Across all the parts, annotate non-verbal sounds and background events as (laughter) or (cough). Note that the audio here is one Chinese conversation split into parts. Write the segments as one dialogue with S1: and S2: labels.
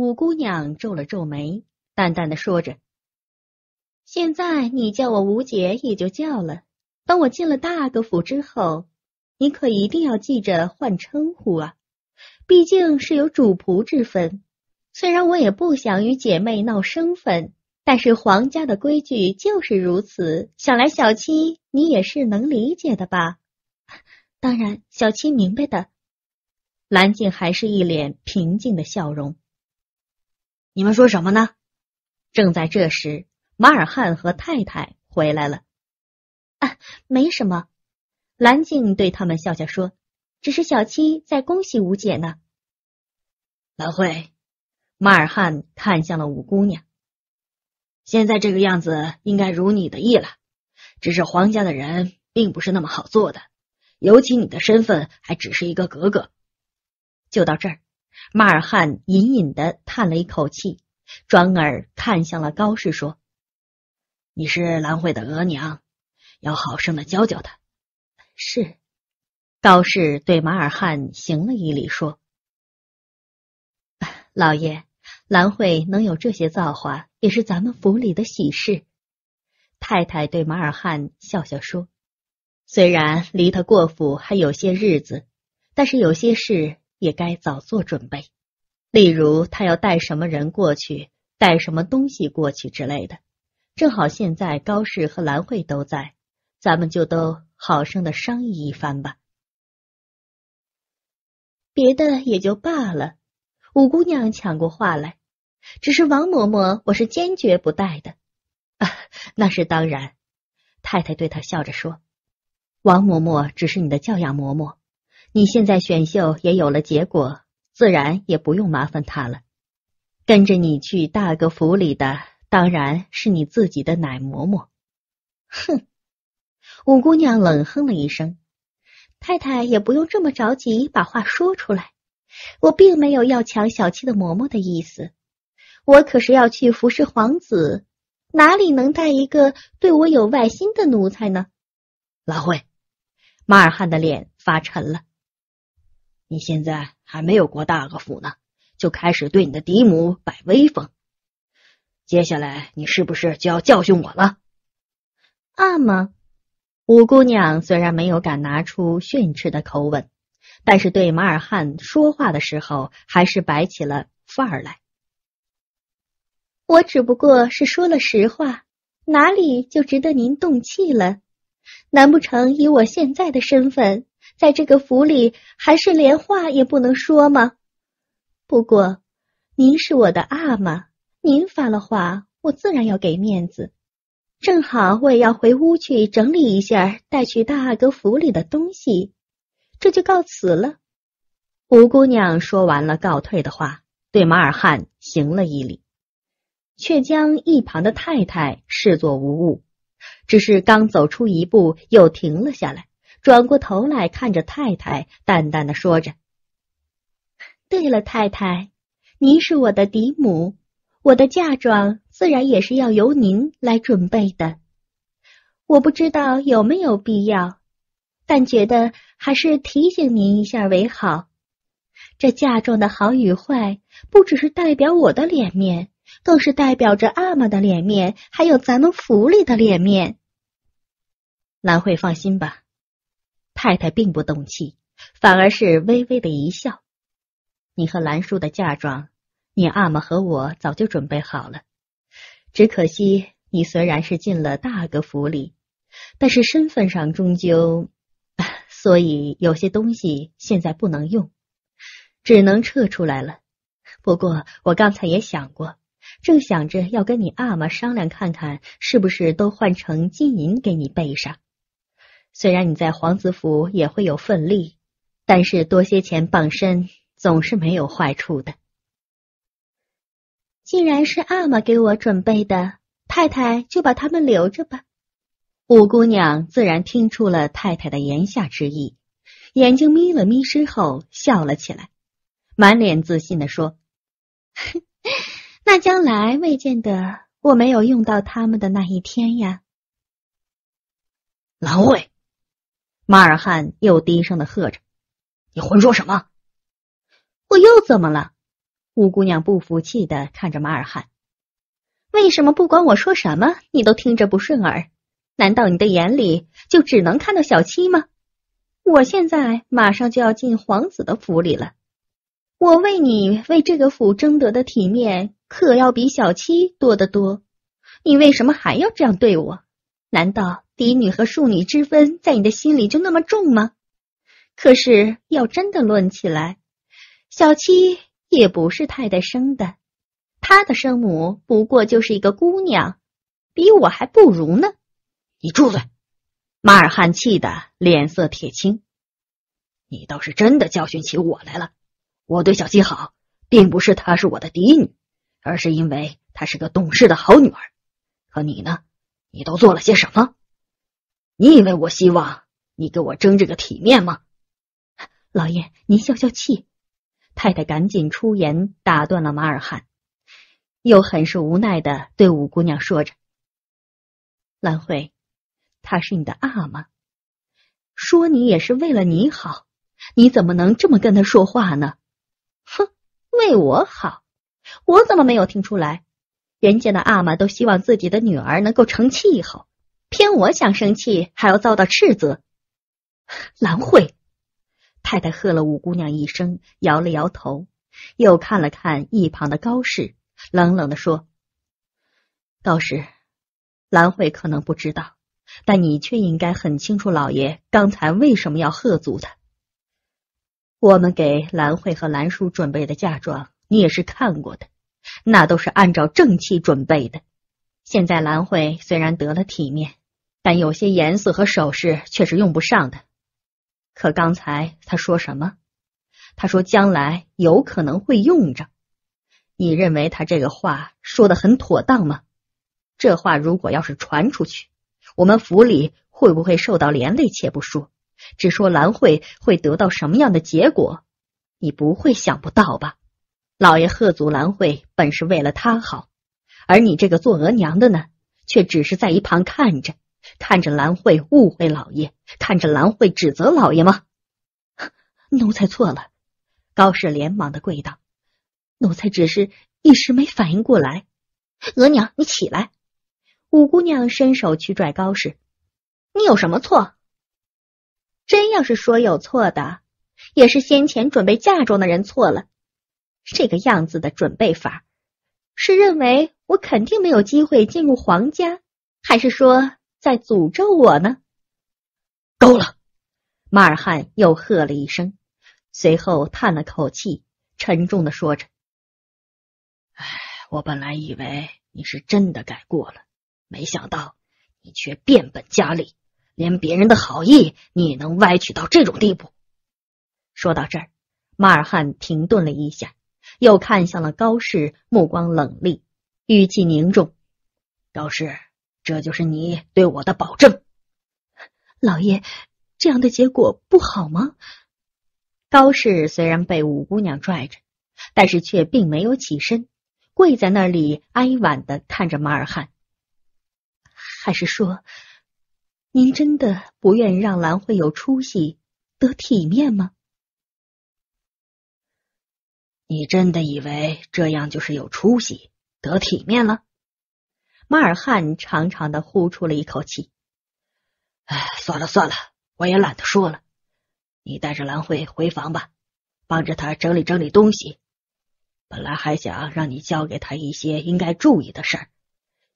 S1: 五姑娘皱了皱眉，淡淡的说着：“现在你叫我吴姐也就叫了。等我进了大德府之后，你可一定要记着换称呼啊！毕竟是有主仆之分。虽然我也不想与姐妹闹生分，但是皇家的规矩就是如此。想来小七你也是能理解的吧？当然，小七明白的。”蓝静还是一脸平静的笑容。你们说什么呢？正在这时，马尔汉和太太回来了。啊，没什么。蓝静对他们笑笑说：“只是小七在恭喜五姐呢。”老慧，马尔汉看向了五姑娘。现在这个样子应该如你的意了。只是皇家的人并不是那么好做的，尤其你的身份还只是一个格格。就到这儿。马尔汉隐隐的叹了一口气，转而看向了高氏，说：“你是兰惠的额娘，要好生的教教她。”是，高氏对马尔汉行了一礼，说：“老爷，兰惠能有这些造化，也是咱们府里的喜事。”太太对马尔汉笑笑说：“虽然离他过府还有些日子，但是有些事。”也该早做准备，例如他要带什么人过去，带什么东西过去之类的。正好现在高氏和兰慧都在，咱们就都好生的商议一番吧。别的也就罢了。五姑娘抢过话来，只是王嬷嬷，我是坚决不带的。啊，那是当然。太太对她笑着说：“王嬷嬷只是你的教养嬷嬷。”你现在选秀也有了结果，自然也不用麻烦他了。跟着你去大哥府里的，当然是你自己的奶嬷嬷。哼！五姑娘冷哼了一声。太太也不用这么着急把话说出来。我并没有要抢小七的嬷嬷的意思。我可是要去服侍皇子，哪里能带一个对我有外心的奴才呢？老惠，马尔汉的脸发沉了。你现在还没有过大阿府呢，就开始对你的嫡母摆威风，接下来你是不是就要教训我了？啊吗？五姑娘虽然没有敢拿出训斥的口吻，但是对马尔汉说话的时候还是摆起了范儿来。我只不过是说了实话，哪里就值得您动气了？难不成以我现在的身份？在这个府里，还是连话也不能说吗？不过，您是我的阿玛，您发了话，我自然要给面子。正好我也要回屋去整理一下带去大阿哥府里的东西，这就告辞了。吴姑娘说完了告退的话，对马尔汉行了一礼，却将一旁的太太视作无物，只是刚走出一步，又停了下来。转过头来看着太太，淡淡的说着：“对了，太太，您是我的嫡母，我的嫁妆自然也是要由您来准备的。我不知道有没有必要，但觉得还是提醒您一下为好。这嫁妆的好与坏，不只是代表我的脸面，更是代表着阿玛的脸面，还有咱们府里的脸面。”兰慧，放心吧。太太并不动气，反而是微微的一笑。你和兰叔的嫁妆，你阿玛和我早就准备好了。只可惜你虽然是进了大哥府里，但是身份上终究，(laughs) 所以有些东西现在不能用，只能撤出来了。不过我刚才也想过，正想着要跟你阿玛商量，看看是不是都换成金银给你备上。虽然你在皇子府也会有份力，但是多些钱傍身总是没有坏处的。既然是阿玛给我准备的，太太就把他们留着吧。五姑娘自然听出了太太的言下之意，眼睛眯了眯之后笑了起来，满脸自信的说：“ (laughs) 那将来未见得我没有用到他们的那一天呀。”狼魏。马尔汉又低声的喝着：“你胡说什么？”我又怎么了？吴姑娘不服气的看着马尔汉：“为什么不管我说什么，你都听着不顺耳？难道你的眼里就只能看到小七吗？我现在马上就要进皇子的府里了，我为你为这个府争得的体面，可要比小七多得多。你为什么还要这样对我？难道？”嫡女和庶女之分，在你的心里就那么重吗？可是要真的论起来，小七也不是太太生的，她的生母不过就是一个姑娘，比我还不如呢。你住嘴！马尔汉气得脸色铁青。你倒是真的教训起我来了。我对小七好，并不是她是我的嫡女，而是因为她是个懂事的好女儿。可你呢？你都做了些什么？你以为我希望你给我争这个体面吗？老爷，您消消气。太太赶紧出言打断了马尔汉，又很是无奈的对五姑娘说着：“兰惠，他是你的阿玛，说你也是为了你好，你怎么能这么跟他说话呢？”哼，为我好，我怎么没有听出来？人家的阿玛都希望自己的女儿能够成气候。偏我想生气，还要遭到斥责。兰慧太太呵了五姑娘一声，摇了摇头，又看了看一旁的高氏，冷冷的说：“高氏，兰慧可能不知道，但你却应该很清楚，老爷刚才为什么要喝足他。我们给兰慧和兰叔准备的嫁妆，你也是看过的，那都是按照正气准备的。现在兰慧虽然得了体面。”但有些颜色和首饰却是用不上的。可刚才他说什么？他说将来有可能会用着。你认为他这个话说的很妥当吗？这话如果要是传出去，我们府里会不会受到连累？且不说，只说兰会会得到什么样的结果，你不会想不到吧？老爷贺祖兰会本是为了他好，而你这个做额娘的呢，却只是在一旁看着。看着兰慧误会老爷，看着兰慧指责老爷吗？(laughs) 奴才错了。高氏连忙的跪道：“奴才只是一时没反应过来。”额娘，你起来。五姑娘伸手去拽高氏：“你有什么错？真要是说有错的，也是先前准备嫁妆的人错了。这个样子的准备法，是认为我肯定没有机会进入皇家，还是说？”在诅咒我呢！够了！马尔汉又喝了一声，随后叹了口气，沉重的说着：“哎，我本来以为你是真的改过了，没想到你却变本加厉，连别人的好意你也能歪曲到这种地步。”说到这儿，马尔汉停顿了一下，又看向了高氏，目光冷厉，语气凝重：“高氏。”这就是你对我的保证，老爷，这样的结果不好吗？高氏虽然被五姑娘拽着，但是却并没有起身，跪在那里哀婉的看着马尔汉。还是说，您真的不愿让兰慧有出息、得体面吗？你真的以为这样就是有出息、得体面了？马尔汉长长的呼出了一口气，哎，算了算了，我也懒得说了。你带着兰慧回房吧，帮着她整理整理东西。本来还想让你教给她一些应该注意的事儿，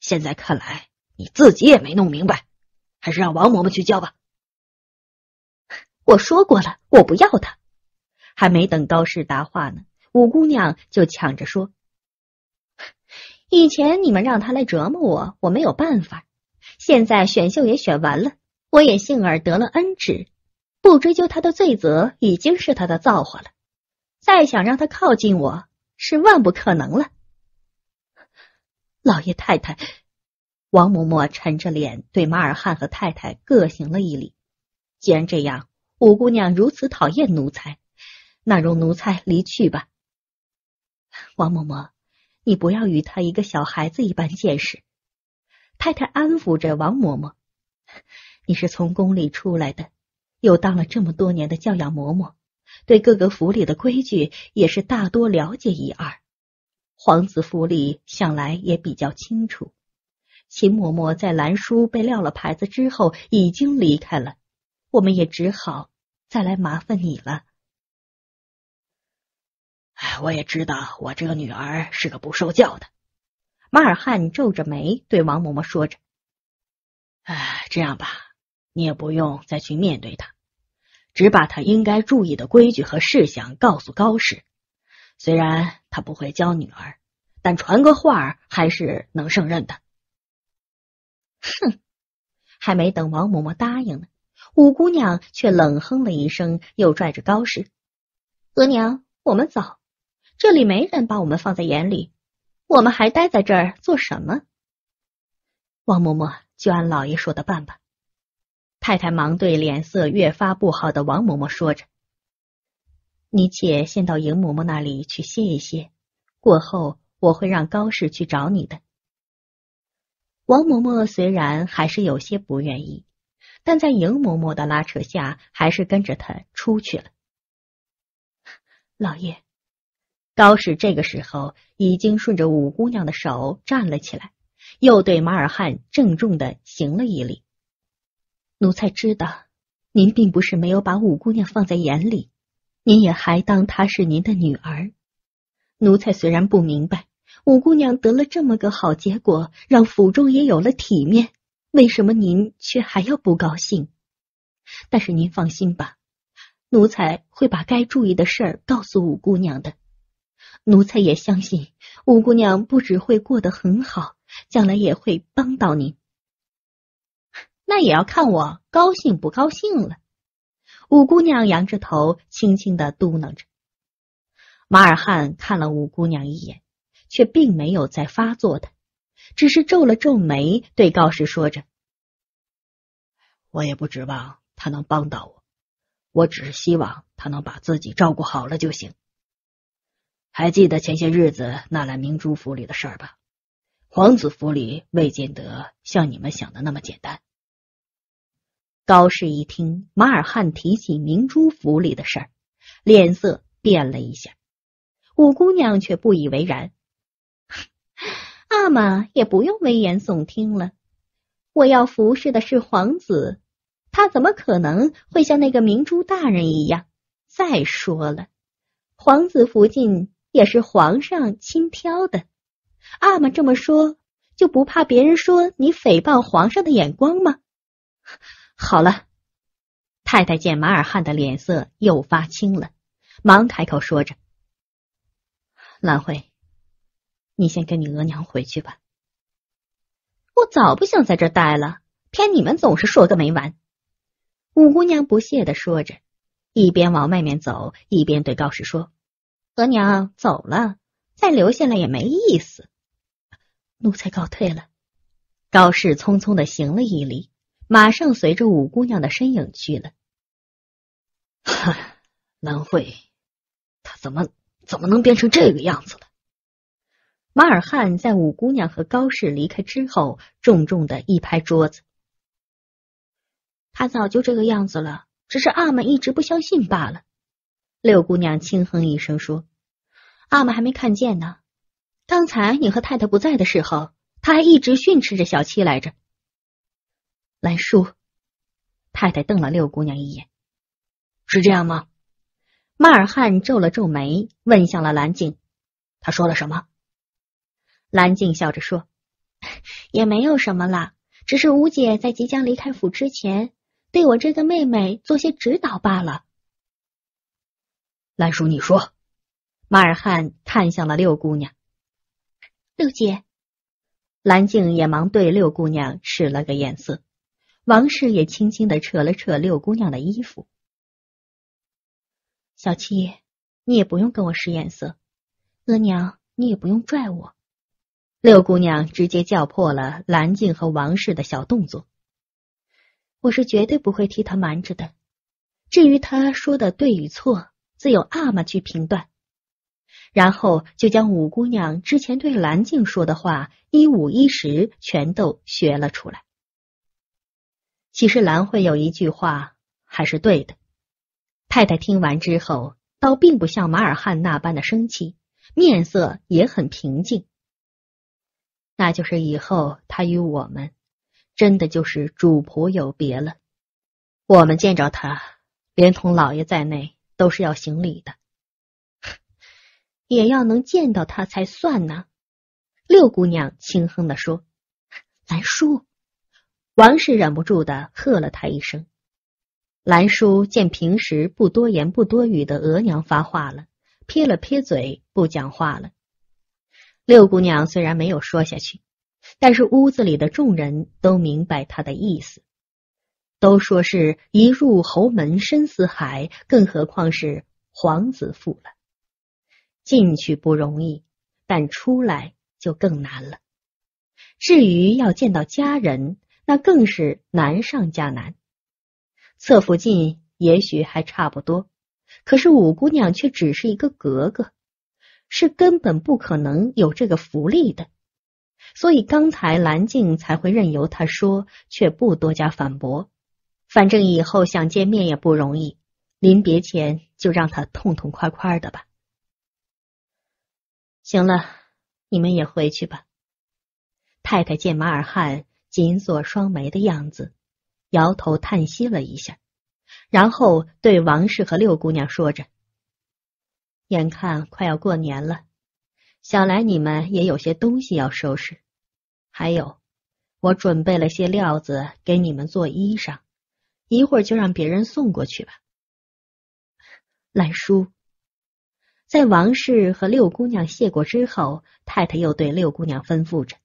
S1: 现在看来你自己也没弄明白，还是让王嬷嬷去教吧。我说过了，我不要她。还没等高氏答话呢，五姑娘就抢着说。以前你们让他来折磨我，我没有办法。现在选秀也选完了，我也幸而得了恩旨，不追究他的罪责已经是他的造化了。再想让他靠近我是万不可能了。老爷太太，王嬷嬷沉着脸对马尔汉和太太各行了一礼。既然这样，五姑娘如此讨厌奴才，那容奴才离去吧。王嬷嬷。你不要与他一个小孩子一般见识。太太安抚着王嬷嬷：“你是从宫里出来的，又当了这么多年的教养嬷嬷，对各个府里的规矩也是大多了解一二。皇子府里向来也比较清楚。秦嬷嬷在兰叔被撂了牌子之后已经离开了，我们也只好再来麻烦你了。”哎，我也知道我这个女儿是个不受教的。马尔汉皱着眉对王嬷嬷说着：“哎，这样吧，你也不用再去面对她，只把她应该注意的规矩和事项告诉高氏。虽然他不会教女儿，但传个话还是能胜任的。”哼！还没等王嬷嬷答应呢，五姑娘却冷哼了一声，又拽着高氏：“额娘，我们走。”这里没人把我们放在眼里，我们还待在这儿做什么？王嬷嬷，就按老爷说的办吧。太太忙对脸色越发不好的王嬷嬷说着：“你且先到迎嬷嬷那里去歇一歇，过后我会让高氏去找你的。”王嬷嬷虽然还是有些不愿意，但在迎嬷嬷的拉扯下，还是跟着她出去了。老爷。高氏这个时候已经顺着五姑娘的手站了起来，又对马尔汉郑重地行了一礼。奴才知道，您并不是没有把五姑娘放在眼里，您也还当她是您的女儿。奴才虽然不明白，五姑娘得了这么个好结果，让府中也有了体面，为什么您却还要不高兴？但是您放心吧，奴才会把该注意的事儿告诉五姑娘的。奴才也相信五姑娘不只会过得很好，将来也会帮到您。那也要看我高兴不高兴了。五姑娘仰着头，轻轻的嘟囔着。马尔汉看了五姑娘一眼，却并没有再发作的，只是皱了皱眉，对告示说着：“我也不指望他能帮到我，我只是希望他能把自己照顾好了就行。”还记得前些日子纳兰明珠府里的事儿吧？皇子府里未见得像你们想的那么简单。高氏一听马尔汉提起明珠府里的事儿，脸色变了一下。五姑娘却不以为然：“阿玛也不用危言耸听了，我要服侍的是皇子，他怎么可能会像那个明珠大人一样？再说了，皇子福晋。”也是皇上亲挑的，阿玛这么说就不怕别人说你诽谤皇上的眼光吗？好了，太太见马尔汉的脸色又发青了，忙开口说着：“兰慧，你先跟你额娘回去吧。”我早不想在这儿待了，偏你们总是说个没完。”五姑娘不屑的说着，一边往外面走，一边对高氏说。额娘走了，再留下来也没意思。奴才告退了。高氏匆匆的行了一礼，马上随着五姑娘的身影去了。哈，兰慧，她怎么怎么能变成这个样子了？马尔汉在五姑娘和高氏离开之后，重重的一拍桌子。他早就这个样子了，只是阿玛一直不相信罢了。六姑娘轻哼一声说：“阿玛还没看见呢。刚才你和太太不在的时候，他还一直训斥着小七来着。”兰叔，太太瞪了六姑娘一眼：“是这样吗？”马尔汉皱了皱眉，问向了兰静：“他说了什么？”兰静笑着说：“也没有什么了，只是吴姐在即将离开府之前，对我这个妹妹做些指导罢了。”兰叔，你说？马尔汉看向了六姑娘。六姐，蓝静也忙对六姑娘使了个眼色。王氏也轻轻的扯了扯六姑娘的衣服。小七，你也不用跟我使眼色，额娘，你也不用拽我。六姑娘直接叫破了蓝静和王氏的小动作。我是绝对不会替他瞒着的。至于他说的对与错。自有阿玛去评断，然后就将五姑娘之前对兰静说的话一五一十全都学了出来。其实兰慧有一句话还是对的，太太听完之后倒并不像马尔汉那般的生气，面色也很平静。那就是以后他与我们真的就是主仆有别了，我们见着他，连同老爷在内。都是要行礼的，也要能见到他才算呢。六姑娘轻哼的说：“兰叔。”王氏忍不住的呵了他一声。兰叔见平时不多言不多语的额娘发话了，撇了撇嘴，不讲话了。六姑娘虽然没有说下去，但是屋子里的众人都明白她的意思。都说是一入侯门深似海，更何况是皇子府了。进去不容易，但出来就更难了。至于要见到家人，那更是难上加难。侧福晋也许还差不多，可是五姑娘却只是一个格格，是根本不可能有这个福利的。所以刚才蓝静才会任由他说，却不多加反驳。反正以后想见面也不容易，临别前就让他痛痛快快的吧。行了，你们也回去吧。太太见马尔汉紧锁双眉的样子，摇头叹息了一下，然后对王氏和六姑娘说着：“眼看快要过年了，想来你们也有些东西要收拾，还有，我准备了些料子给你们做衣裳。”一会儿就让别人送过去吧，兰叔。在王氏和六姑娘谢过之后，太太又对六姑娘吩咐着：“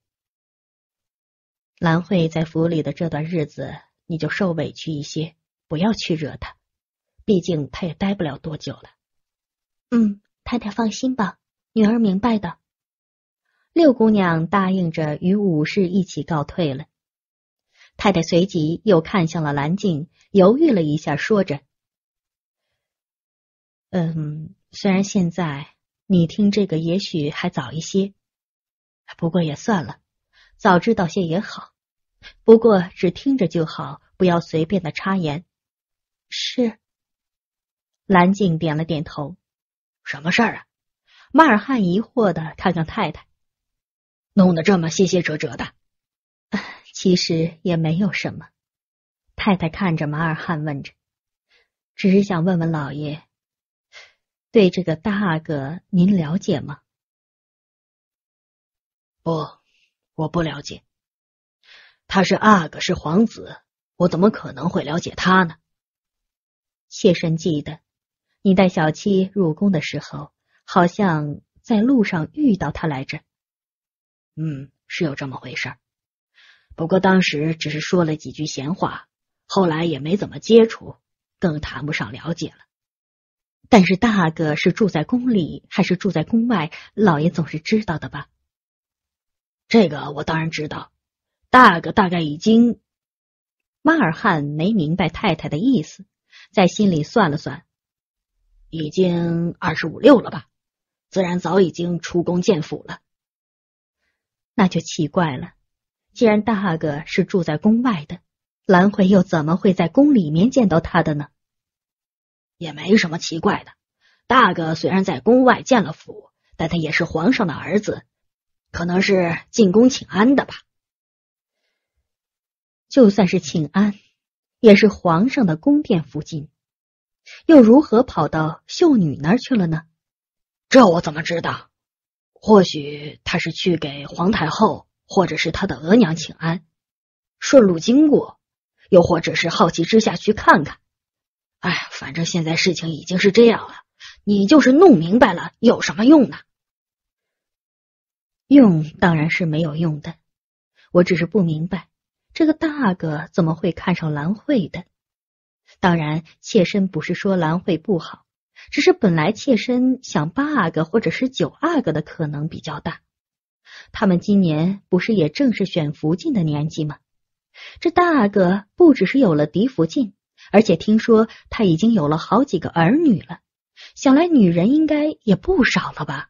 S1: 兰慧在府里的这段日子，你就受委屈一些，不要去惹她，毕竟她也待不了多久了。”嗯，太太放心吧，女儿明白的。六姑娘答应着，与武士一起告退了。太太随即又看向了兰静。犹豫了一下，说着：“嗯，虽然现在你听这个也许还早一些，不过也算了，早知道些也好。不过只听着就好，不要随便的插言。”是。蓝静点了点头。什么事儿啊？马尔汉疑惑的看向太太，弄得这么些些折折的。(laughs) 其实也没有什么。太太看着马尔汉问着：“只是想问问老爷，对这个大阿哥您了解吗？”“不，我不了解。他是阿哥，是皇子，我怎么可能会了解他呢？”“妾身记得，你带小七入宫的时候，好像在路上遇到他来着。”“嗯，是有这么回事儿，不过当时只是说了几句闲话。”后来也没怎么接触，更谈不上了解了。但是大阿哥是住在宫里还是住在宫外，老爷总是知道的吧？这个我当然知道。大阿哥大概已经，马尔汉没明白太太的意思，在心里算了算，已经二十五六了吧？自然早已经出宫见府了。那就奇怪了，既然大阿哥是住在宫外的。兰惠又怎么会在宫里面见到他的呢？也没什么奇怪的。大哥虽然在宫外建了府，但他也是皇上的儿子，可能是进宫请安的吧。就算是请安，也是皇上的宫殿附近，又如何跑到秀女那儿去了呢？这我怎么知道？或许他是去给皇太后或者是他的额娘请安，顺路经过。又或者是好奇之下去看看，哎，反正现在事情已经是这样了，你就是弄明白了有什么用呢？用当然是没有用的。我只是不明白这个大阿哥怎么会看上兰慧的。当然，妾身不是说兰慧不好，只是本来妾身想八阿哥或者是九阿哥的可能比较大。他们今年不是也正是选福晋的年纪吗？这大阿哥不只是有了嫡福晋，而且听说他已经有了好几个儿女了，想来女人应该也不少了吧。